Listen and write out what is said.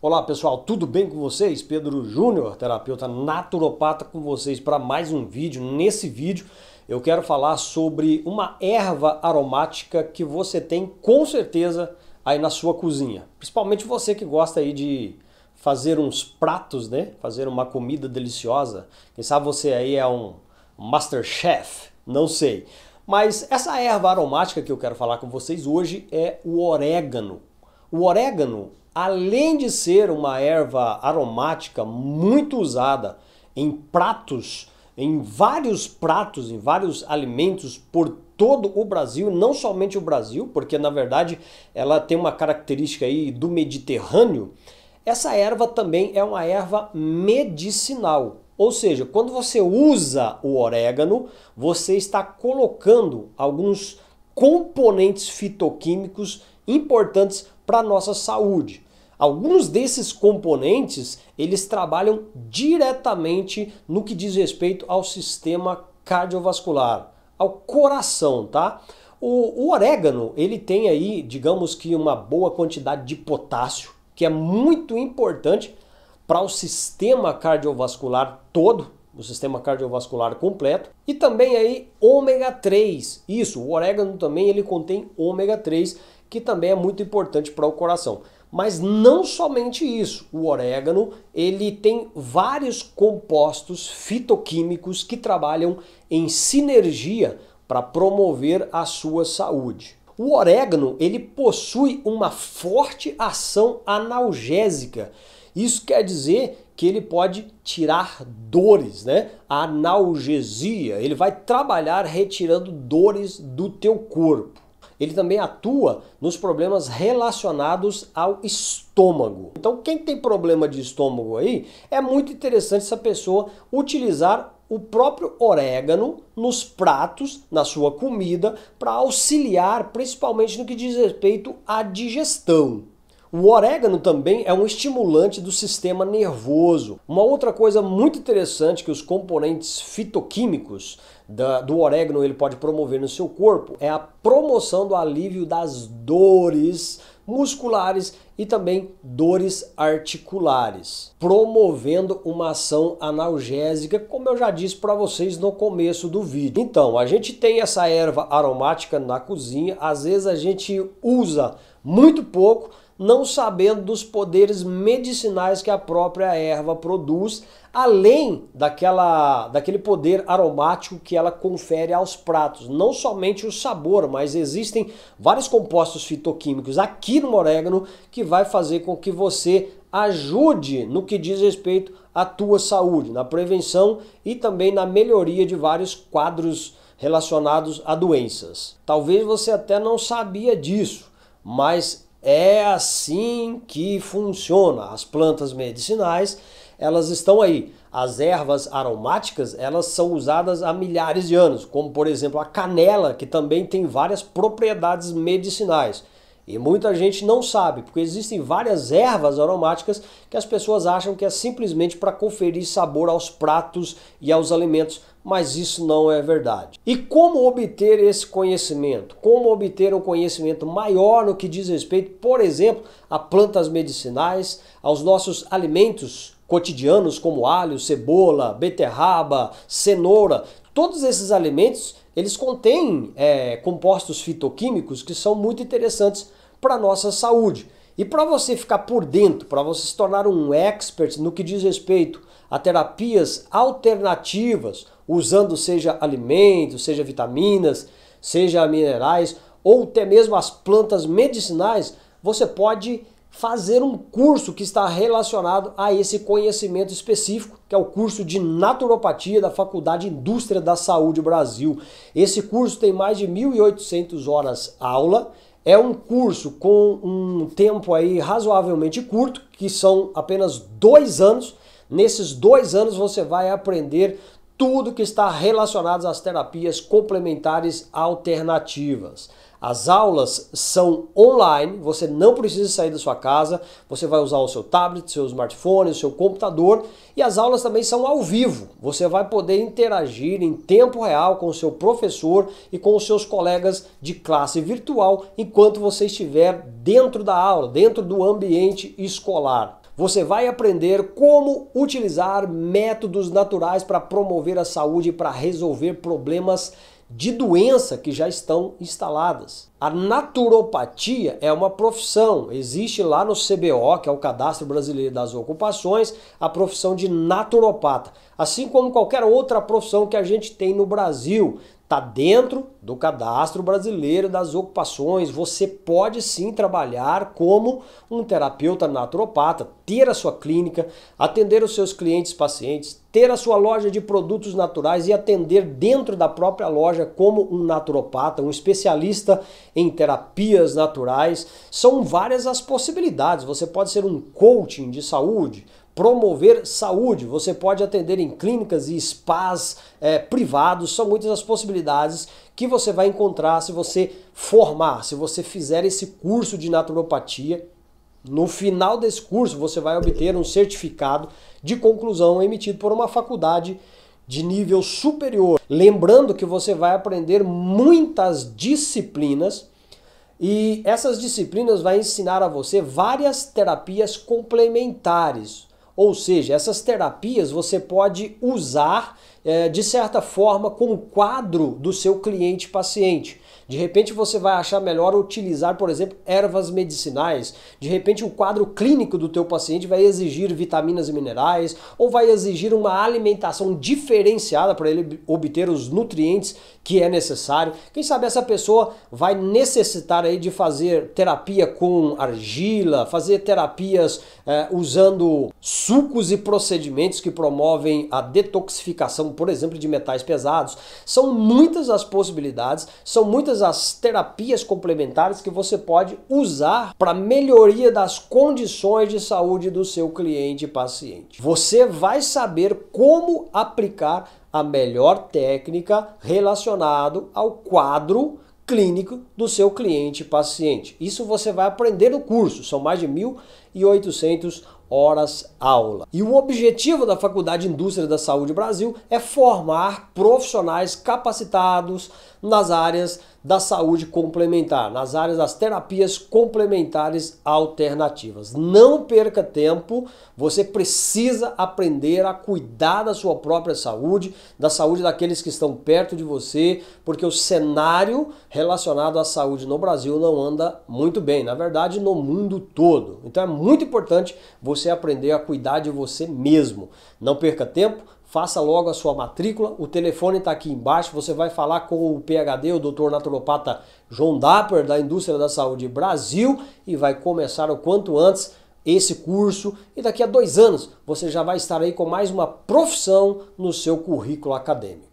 Olá pessoal, tudo bem com vocês? Pedro Júnior, terapeuta naturopata com vocês para mais um vídeo. Nesse vídeo eu quero falar sobre uma erva aromática que você tem com certeza aí na sua cozinha. Principalmente você que gosta aí de fazer uns pratos, né? Fazer uma comida deliciosa. Quem sabe você aí é um master chef, não sei. Mas essa erva aromática que eu quero falar com vocês hoje é o orégano. O orégano além de ser uma erva aromática muito usada em pratos, em vários pratos, em vários alimentos por todo o Brasil, não somente o Brasil, porque na verdade ela tem uma característica aí do Mediterrâneo. Essa erva também é uma erva medicinal. Ou seja, quando você usa o orégano, você está colocando alguns componentes fitoquímicos importantes para a nossa saúde. Alguns desses componentes, eles trabalham diretamente no que diz respeito ao sistema cardiovascular, ao coração, tá? O, o orégano, ele tem aí, digamos que uma boa quantidade de potássio, que é muito importante para o sistema cardiovascular todo, o sistema cardiovascular completo e também aí ômega 3. Isso, o orégano também ele contém ômega 3, que também é muito importante para o coração. Mas não somente isso, o orégano ele tem vários compostos fitoquímicos que trabalham em sinergia para promover a sua saúde. O orégano ele possui uma forte ação analgésica. Isso quer dizer que ele pode tirar dores, né? A analgesia, ele vai trabalhar retirando dores do teu corpo ele também atua nos problemas relacionados ao estômago. Então, quem tem problema de estômago aí, é muito interessante essa pessoa utilizar o próprio orégano nos pratos, na sua comida, para auxiliar, principalmente no que diz respeito à digestão. O orégano também é um estimulante do sistema nervoso. Uma outra coisa muito interessante que os componentes fitoquímicos do orégano ele pode promover no seu corpo é a promoção do alívio das dores musculares e também dores articulares, promovendo uma ação analgésica, como eu já disse para vocês no começo do vídeo. Então, a gente tem essa erva aromática na cozinha, às vezes a gente usa muito pouco, não sabendo dos poderes medicinais que a própria erva produz, além daquela, daquele poder aromático que ela confere aos pratos. Não somente o sabor, mas existem vários compostos fitoquímicos aqui no orégano que vai fazer com que você ajude no que diz respeito à tua saúde, na prevenção e também na melhoria de vários quadros relacionados a doenças. Talvez você até não sabia disso, mas é assim que funciona. As plantas medicinais, elas estão aí. As ervas aromáticas, elas são usadas há milhares de anos, como por exemplo a canela, que também tem várias propriedades medicinais. E muita gente não sabe, porque existem várias ervas aromáticas que as pessoas acham que é simplesmente para conferir sabor aos pratos e aos alimentos, mas isso não é verdade. E como obter esse conhecimento? Como obter um conhecimento maior no que diz respeito, por exemplo, a plantas medicinais, aos nossos alimentos cotidianos como alho, cebola, beterraba, cenoura, todos esses alimentos eles contêm é, compostos fitoquímicos que são muito interessantes para a nossa saúde. E para você ficar por dentro, para você se tornar um expert no que diz respeito a terapias alternativas usando seja alimentos, seja vitaminas, seja minerais ou até mesmo as plantas medicinais, você pode fazer um curso que está relacionado a esse conhecimento específico, que é o curso de naturopatia da Faculdade Indústria da Saúde Brasil. Esse curso tem mais de 1.800 horas aula, é um curso com um tempo aí razoavelmente curto, que são apenas dois anos. Nesses dois anos você vai aprender tudo que está relacionado às terapias complementares alternativas. As aulas são online, você não precisa sair da sua casa, você vai usar o seu tablet, seu smartphone, o seu computador e as aulas também são ao vivo. Você vai poder interagir em tempo real com o seu professor e com os seus colegas de classe virtual enquanto você estiver dentro da aula, dentro do ambiente escolar. Você vai aprender como utilizar métodos naturais para promover a saúde e para resolver problemas de doença que já estão instaladas. A naturopatia é uma profissão, existe lá no CBO, que é o Cadastro Brasileiro das Ocupações, a profissão de naturopata, assim como qualquer outra profissão que a gente tem no Brasil está dentro do cadastro brasileiro das ocupações. Você pode sim trabalhar como um terapeuta naturopata, ter a sua clínica, atender os seus clientes pacientes, ter a sua loja de produtos naturais e atender dentro da própria loja como um naturopata, um especialista em terapias naturais. São várias as possibilidades. Você pode ser um coaching de saúde promover saúde. Você pode atender em clínicas e spas é, privados, são muitas as possibilidades que você vai encontrar se você formar, se você fizer esse curso de naturopatia. No final desse curso, você vai obter um certificado de conclusão emitido por uma faculdade de nível superior. Lembrando que você vai aprender muitas disciplinas e essas disciplinas vai ensinar a você várias terapias complementares. Ou seja, essas terapias você pode usar é, de certa forma com o quadro do seu cliente paciente. De repente você vai achar melhor utilizar, por exemplo, ervas medicinais. De repente o quadro clínico do teu paciente vai exigir vitaminas e minerais ou vai exigir uma alimentação diferenciada para ele obter os nutrientes que é necessário. Quem sabe essa pessoa vai necessitar aí de fazer terapia com argila, fazer terapias é, usando sucos e procedimentos que promovem a detoxificação, por exemplo, de metais pesados. São muitas as possibilidades, são muitas as terapias complementares que você pode usar para melhoria das condições de saúde do seu cliente e paciente. Você vai saber como aplicar a melhor técnica relacionado ao quadro clínico do seu cliente paciente. Isso você vai aprender no curso, são mais de 1.800 horas aula. E o objetivo da Faculdade Indústria da Saúde Brasil é formar profissionais capacitados nas áreas da saúde complementar, nas áreas das terapias complementares alternativas. Não perca tempo, você precisa aprender a cuidar da sua própria saúde, da saúde daqueles que estão perto de você, porque o cenário relacionado à saúde no Brasil não anda muito bem, na verdade, no mundo todo. Então é muito importante você aprender a cuidar de você mesmo. Não perca tempo, faça logo a sua matrícula. O telefone está aqui embaixo. Você vai falar com o PHD, o Dr. Naturopata João Dapper, da Indústria da Saúde Brasil, e vai começar o quanto antes esse curso. E daqui a dois anos você já vai estar aí com mais uma profissão no seu currículo acadêmico.